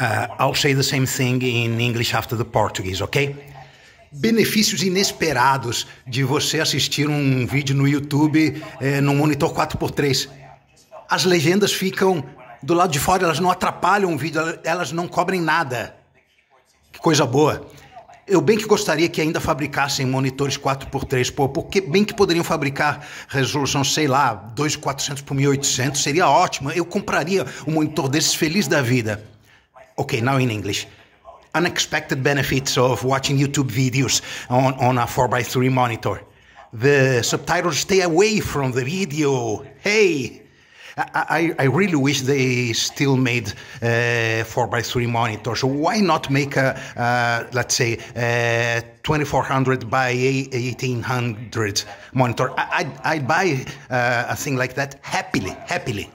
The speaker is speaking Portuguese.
Uh, I'll say the same thing in English after the Portuguese, ok? Benefícios inesperados de você assistir um vídeo no YouTube eh, num monitor 4x3. As legendas ficam do lado de fora, elas não atrapalham o vídeo, elas não cobrem nada. Que coisa boa. Eu bem que gostaria que ainda fabricassem monitores 4x3, pô, porque bem que poderiam fabricar resolução, sei lá, 2400 por 1800, seria ótimo. Eu compraria um monitor desses feliz da vida. Okay, now in English. Unexpected benefits of watching YouTube videos on, on a 4x3 monitor. The subtitles stay away from the video. Hey! I, I, really wish they still made uh, 4x3 monitors. Why not make a, uh, let's say, uh, 2400 by 1800 monitor? I, would buy uh, a thing like that happily, happily.